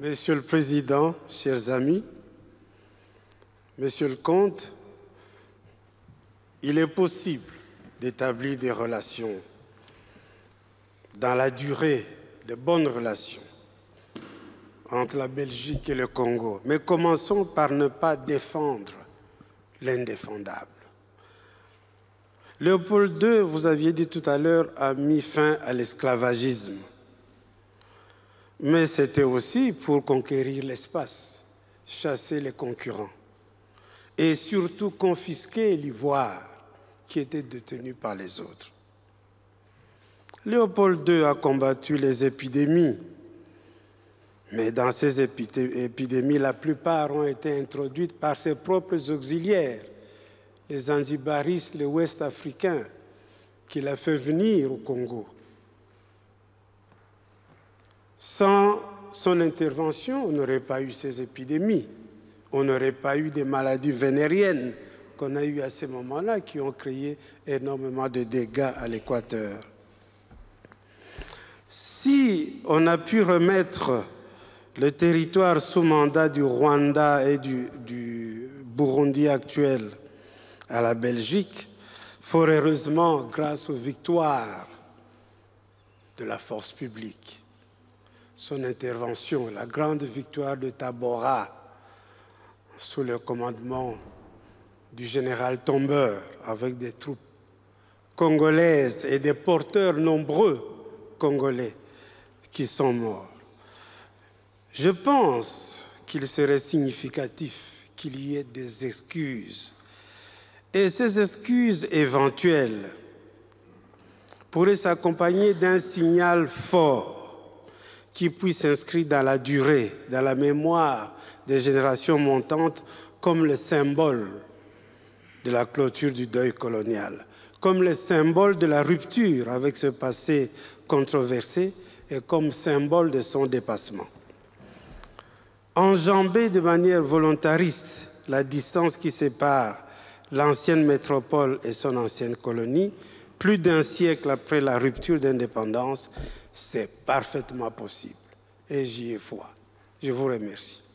Monsieur le Président, chers amis, Monsieur le Comte, il est possible d'établir des relations dans la durée, de bonnes relations entre la Belgique et le Congo. Mais commençons par ne pas défendre l'indéfendable. Léopold II, vous aviez dit tout à l'heure, a mis fin à l'esclavagisme mais c'était aussi pour conquérir l'espace, chasser les concurrents et surtout confisquer l'ivoire qui était détenu par les autres. Léopold II a combattu les épidémies, mais dans ces épidémies, la plupart ont été introduites par ses propres auxiliaires, les Zanzibaristes, les Ouest-Africains, qu'il a fait venir au Congo. Sans son intervention, on n'aurait pas eu ces épidémies, on n'aurait pas eu des maladies vénériennes qu'on a eues à ce moment-là qui ont créé énormément de dégâts à l'Équateur. Si on a pu remettre le territoire sous mandat du Rwanda et du, du Burundi actuel à la Belgique, fort heureusement grâce aux victoires de la force publique son intervention, la grande victoire de Tabora sous le commandement du général Tombeur avec des troupes congolaises et des porteurs nombreux congolais qui sont morts. Je pense qu'il serait significatif qu'il y ait des excuses. Et ces excuses éventuelles pourraient s'accompagner d'un signal fort qui puisse s'inscrire dans la durée, dans la mémoire des générations montantes comme le symbole de la clôture du deuil colonial, comme le symbole de la rupture avec ce passé controversé et comme symbole de son dépassement. Enjamber de manière volontariste la distance qui sépare l'ancienne métropole et son ancienne colonie, plus d'un siècle après la rupture d'indépendance, c'est parfaitement possible. Et j'y ai foi. Je vous remercie.